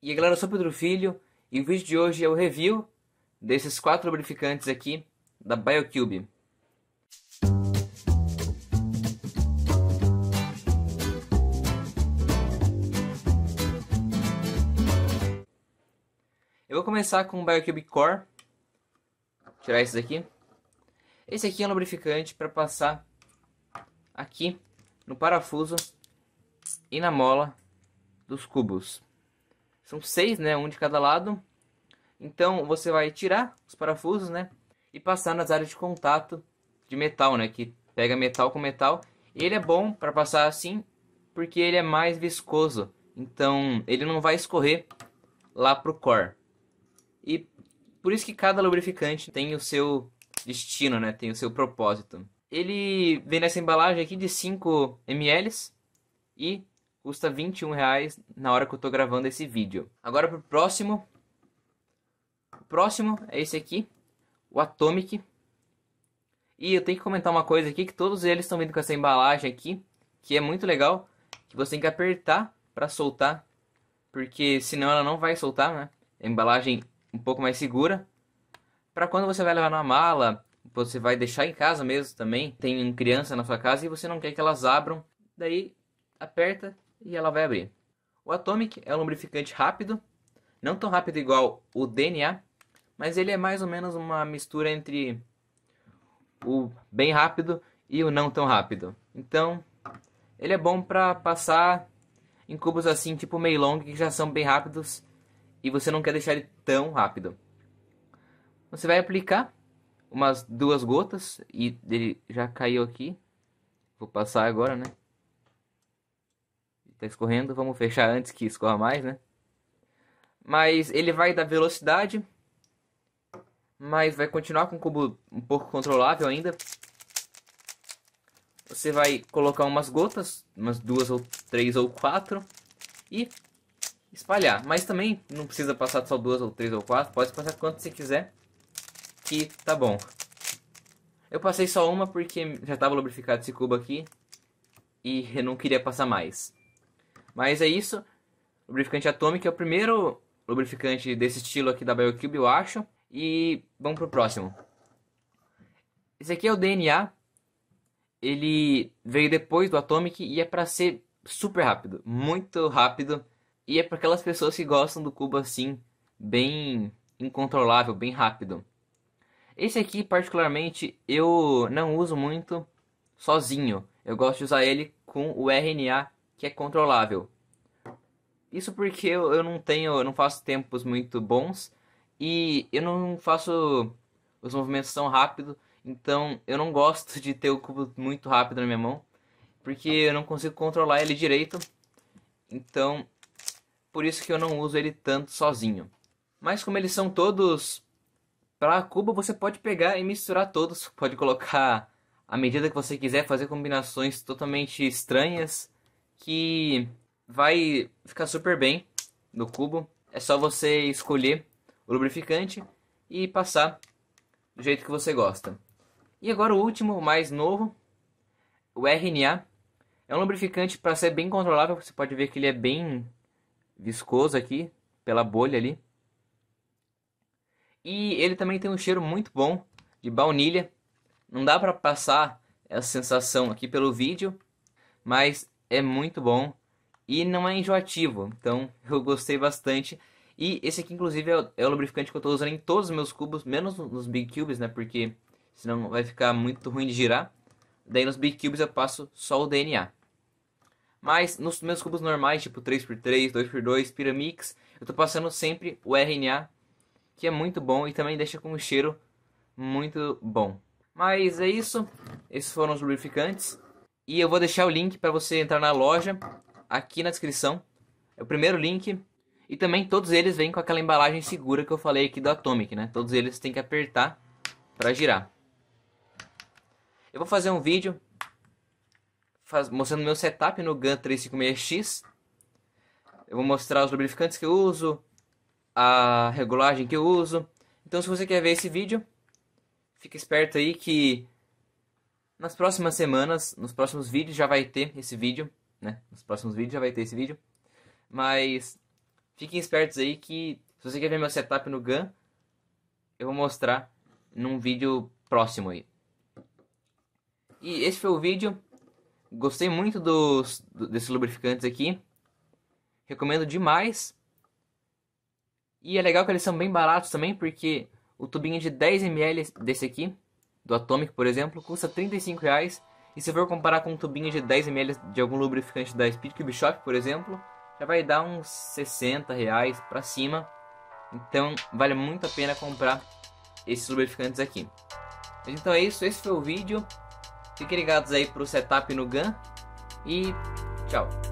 E aí galera, eu sou Pedro Filho e o vídeo de hoje é o review desses quatro lubrificantes aqui da BioCube. Eu vou começar com o BioCube Core, tirar esse daqui. Esse aqui é um lubrificante para passar aqui no parafuso e na mola dos cubos. São seis, né? Um de cada lado. Então você vai tirar os parafusos, né? E passar nas áreas de contato de metal, né? Que pega metal com metal. Ele é bom para passar assim, porque ele é mais viscoso. Então ele não vai escorrer lá pro core. E por isso que cada lubrificante tem o seu destino, né? Tem o seu propósito. Ele vem nessa embalagem aqui de 5 ml e custa 21 reais na hora que eu tô gravando esse vídeo. Agora pro próximo. O próximo é esse aqui, o Atomic. E eu tenho que comentar uma coisa aqui, que todos eles estão vindo com essa embalagem aqui, que é muito legal, que você tem que apertar para soltar, porque senão ela não vai soltar, né? É A embalagem um pouco mais segura. Para quando você vai levar na mala, você vai deixar em casa mesmo também, tem criança na sua casa e você não quer que elas abram, daí aperta e ela vai abrir. O Atomic é um lubrificante rápido, não tão rápido igual o DNA, mas ele é mais ou menos uma mistura entre o bem rápido e o não tão rápido. Então, ele é bom para passar em cubos assim, tipo meio long, que já são bem rápidos e você não quer deixar ele tão rápido. Você vai aplicar umas duas gotas e ele já caiu aqui. Vou passar agora, né? tá escorrendo, vamos fechar antes que escorra mais, né? Mas ele vai dar velocidade, mas vai continuar com o cubo um pouco controlável ainda. Você vai colocar umas gotas, umas duas ou três ou quatro, e espalhar. Mas também não precisa passar só duas ou três ou quatro, pode passar quanto você quiser, que tá bom. Eu passei só uma porque já estava lubrificado esse cubo aqui e eu não queria passar mais. Mas é isso. Lubrificante Atomic é o primeiro lubrificante desse estilo aqui da BioCube, eu acho. E vamos pro próximo. Esse aqui é o DNA. Ele veio depois do Atomic e é para ser super rápido, muito rápido. E é para aquelas pessoas que gostam do cubo assim, bem incontrolável, bem rápido. Esse aqui, particularmente, eu não uso muito sozinho. Eu gosto de usar ele com o RNA que é controlável. Isso porque eu, não tenho, eu não faço tempos muito bons e eu não faço os movimentos tão rápido, então eu não gosto de ter o cubo muito rápido na minha mão, porque eu não consigo controlar ele direito. Então, por isso que eu não uso ele tanto sozinho. Mas como eles são todos para cubo, você pode pegar e misturar todos, pode colocar à medida que você quiser, fazer combinações totalmente estranhas que vai ficar super bem no cubo. É só você escolher o lubrificante e passar do jeito que você gosta. E agora o último, mais novo, o RNA. É um lubrificante para ser bem controlável, você pode ver que ele é bem viscoso aqui, pela bolha ali. E ele também tem um cheiro muito bom de baunilha. Não dá para passar essa sensação aqui pelo vídeo, mas é muito bom e não é enjoativo. Então eu gostei bastante. E esse aqui, inclusive, é o, é lubrificante que eu estou usando em todos os meus cubos, menos nos Big Cubes, né? Porque senão vai ficar muito ruim de girar. Daí nos Big Cubes eu passo só o DNA. Mas nos meus cubos normais, tipo 3x3, 2x2, Pyramix, eu estou passando sempre o RNA, que é muito bom e também deixa com um cheiro muito bom. Mas é isso. Esses foram os lubrificantes. E eu vou deixar o link para você entrar na loja aqui na descrição. É o primeiro link. E também todos eles vêm com aquela embalagem segura que eu falei aqui do Atomic, né? Todos eles tem que apertar para girar. Eu vou fazer um vídeo faz... mostrando meu setup no Gun 356X. Eu vou mostrar os lubrificantes que eu uso, a regulagem que eu uso. Então se você quer ver esse vídeo, fica esperto aí que nas próximas semanas, nos próximos vídeos já vai ter esse vídeo, né? Nos próximos vídeos já vai ter esse vídeo. Mas fiquem espertos aí que se você quer ver meu setup no GAN, eu vou mostrar num vídeo próximo aí. E esse foi o vídeo. Gostei muito dos, desses lubrificantes aqui. Recomendo demais. E é legal que eles são bem baratos também, porque o tubinho de 10ml desse aqui do Atomic, por exemplo, custa 35 reais. E se for comparar com um tubinho de 10ml de algum lubrificante da Speed Cube Shop, por exemplo, já vai dar uns 60 reais pra cima. Então vale muito a pena comprar esses lubrificantes aqui. Mas então é isso, esse foi o vídeo. Fiquem ligados aí pro setup no GAN. E tchau!